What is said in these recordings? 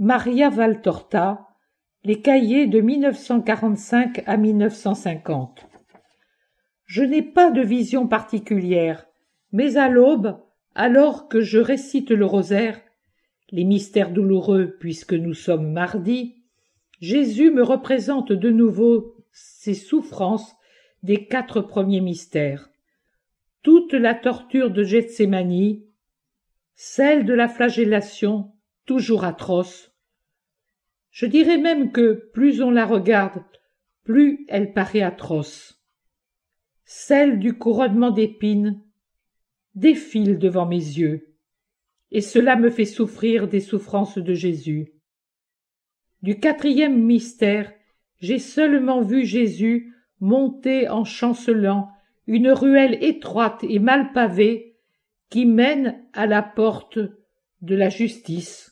Maria Valtorta, les cahiers de 1945 à 1950. Je n'ai pas de vision particulière, mais à l'aube, alors que je récite le rosaire, les mystères douloureux puisque nous sommes mardi, Jésus me représente de nouveau ses souffrances des quatre premiers mystères. Toute la torture de Gethsemane, celle de la flagellation, toujours atroce, je dirais même que plus on la regarde, plus elle paraît atroce. Celle du couronnement d'épines défile devant mes yeux, et cela me fait souffrir des souffrances de Jésus. Du quatrième mystère, j'ai seulement vu Jésus monter en chancelant une ruelle étroite et mal pavée qui mène à la porte de la justice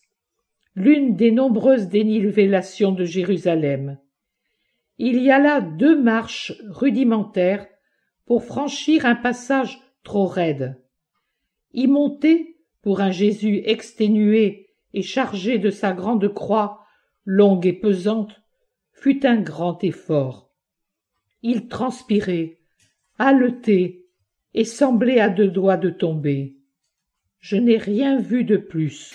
l'une des nombreuses dénivellations de Jérusalem. Il y a là deux marches rudimentaires pour franchir un passage trop raide. Y monter, pour un Jésus exténué et chargé de sa grande croix, longue et pesante, fut un grand effort. Il transpirait, haletait et semblait à deux doigts de tomber. Je n'ai rien vu de plus.